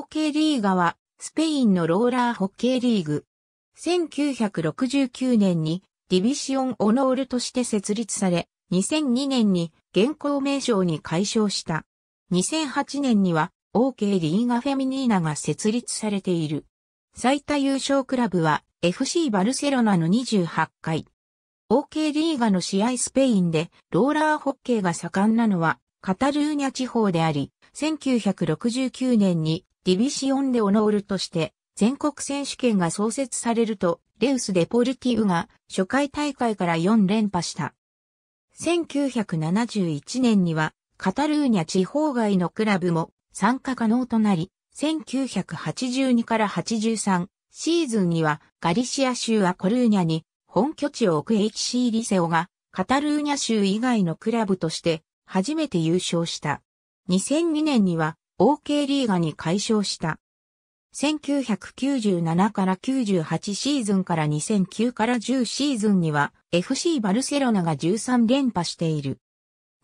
ホッケーリーガは、スペインのローラーホッケーリーグ。1969年にディビシオンオノールとして設立され、2002年に現行名称に改称した。2008年には、OK リーガフェミニーナが設立されている。最多優勝クラブは FC バルセロナの28回。OK リーガの試合スペインでローラーホッケーが盛んなのはカタルーニャ地方であり、1969年にディビシオンデオノールとして全国選手権が創設されると、レウス・デポルティウが初回大会から4連覇した。1971年にはカタルーニャ地方外のクラブも参加可能となり、1982から83シーズンにはガリシア州アコルーニャに本拠地を置く HC リセオがカタルーニャ州以外のクラブとして初めて優勝した。2002年には OK リーガに解消した。1997から98シーズンから2009から10シーズンには FC バルセロナが13連覇している。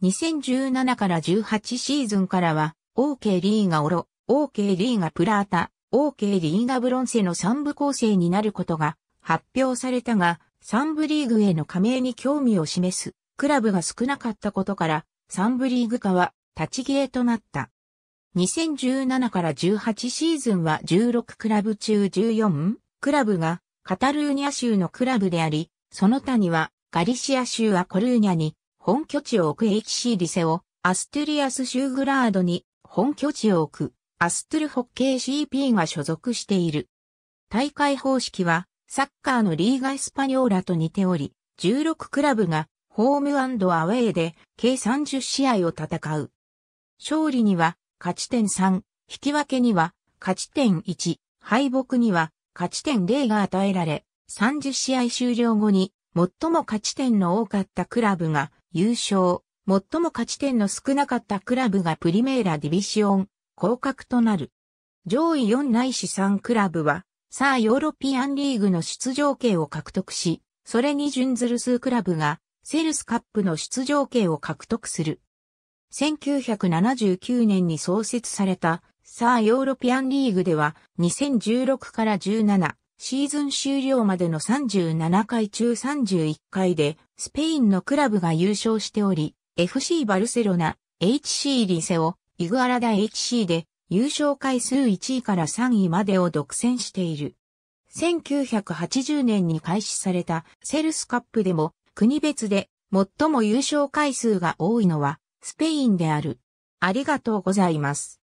2017から18シーズンからは OK リーガオロ、OK リーガプラータ、OK リーガブロンセの3部構成になることが発表されたが、3部リーグへの加盟に興味を示すクラブが少なかったことから、3部リーグ化は立ち消えとなった。2017から18シーズンは16クラブ中14クラブがカタルーニャ州のクラブであり、その他にはガリシア州アコルーニャに本拠地を置くエキシーリセを、アストゥリアス州グラードに本拠地を置くアストゥルホッケー CP が所属している。大会方式はサッカーのリーガ・エスパニョーラと似ており、16クラブがホームアウェイで計30試合を戦う。勝利には勝ち点3、引き分けには、勝ち点1、敗北には、勝ち点0が与えられ、30試合終了後に、最も勝ち点の多かったクラブが優勝、最も勝ち点の少なかったクラブがプリメーラディビシオン、降格となる。上位4ないし3クラブは、さあヨーロピアンリーグの出場権を獲得し、それに準ずる数クラブが、セルスカップの出場権を獲得する。1979年に創設された、サーヨーロピアンリーグでは、2016から17、シーズン終了までの37回中31回で、スペインのクラブが優勝しており、FC バルセロナ、HC リセオ、イグアラダ HC で、優勝回数1位から3位までを独占している。1980年に開始されたセルスカップでも国別で最も優勝回数が多いのはスペインである。ありがとうございます。